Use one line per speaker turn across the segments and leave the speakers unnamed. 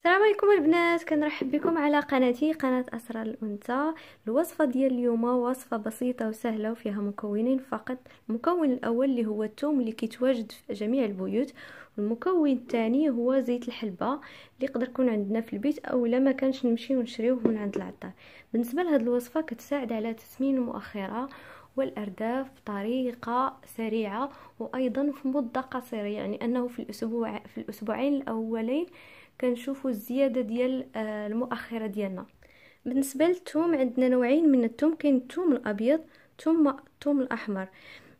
السلام عليكم البنات كنرحب بكم على قناتي قناة أسرار الأنثى الوصفة ديال اليوم وصفة بسيطة وسهلة وفيها مكونين فقط المكون الأول اللي هو الثوم اللي كيتواجد في جميع البيوت والمكون الثاني هو زيت الحلبة اللي يقدر يكون عندنا في البيت أو لا ما كانش نمشي نشريوه من عند العطار بالنسبة لهاد الوصفة كتساعد على تسمين المؤخرة والأرداف بطريقة سريعة وأيضا في مدة قصيرة يعني أنه في الأسبوع في الأسبوعين الأولين كنشوفوا الزيادة ديال آه، المؤخرة ديالنا بالنسبة للثوم عندنا نوعين من الثوم كاين الثوم الأبيض ثم الثوم الأحمر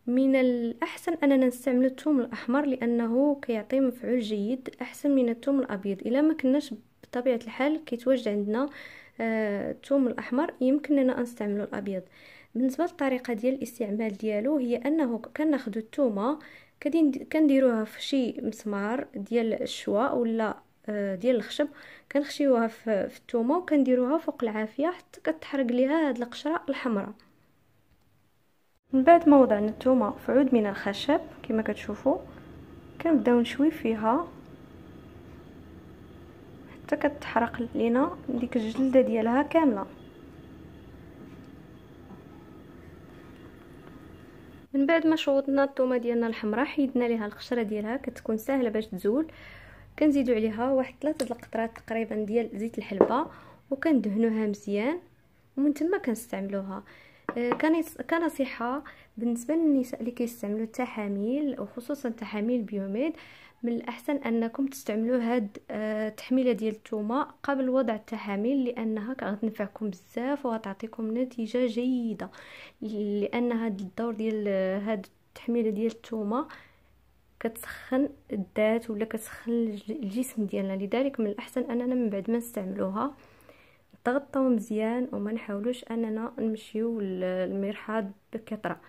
من الأحسن أننا نستعمل الثوم الأحمر لأنه كيعطي مفعول جيد أحسن من الثوم الأبيض إلا ما كناش بطبيعة الحال كيتواجد عندنا آه، الثوم الأحمر يمكننا أن نستعمل الأبيض بالنسبه للطريقه ديال الاستعمال ديالو هي انه كناخذوا الثومه كنديروها في شي مسمار ديال الشواء ولا آه، ديال الخشب كنخشيوها في الثومه وكنديروها فوق العافيه حتى كتحرق ليها هاد القشره الحمراء من بعد ما وضعنا الثومه في عود من الخشب كما كتشوفوا كنبداو نشوي فيها حتى كتحرق لينا ديك الجلده ديالها كامله من بعد ما شوطنا الطومه ديالنا الحمراء حيدنا ليها القشره ديالها كتكون ساهله باش تزول كنزيدو عليها واحد ثلاثه د القطرات تقريبا ديال زيت الحلبه وكندهنوها مزيان ومن تما كنستعملوها آه، كنصيحه بالنسبه للنساء اللي كيستعملوا التحاميل وخصوصا تحاميل بيوميد من الاحسن انكم تستعملوا هاد التحميله آه، ديال التومة قبل وضع التحاميل لانها غتنفعكم بزاف وغتعطيكم نتيجه جيده لان هاد الدور ديال آه، هاد التحميله ديال التومة كتسخن الذات ولا كتسخن الجسم ديالنا لذلك من الاحسن اننا من بعد ما نستعملوها تغطاو مزيان وما نحاولوش اننا نمشيو للمرحاض بكثره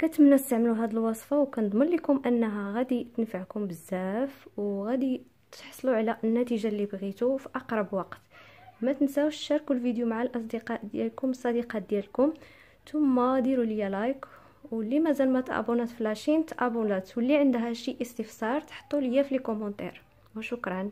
كنتمنى تستعملوا هذه الوصفه وكنضمن لكم انها غادي تنفعكم بزاف وغادي تحصلوا على النتيجه اللي بغيتو في اقرب وقت ما تنساوش تشاركوا الفيديو مع الاصدقاء ديالكم الصديقات ديالكم ثم ديروا لي لايك واللي مازال ما تابونات فلاشين تابونات واللي عندها شي استفسار تحطوا ليا في لي كومونتير وشكرا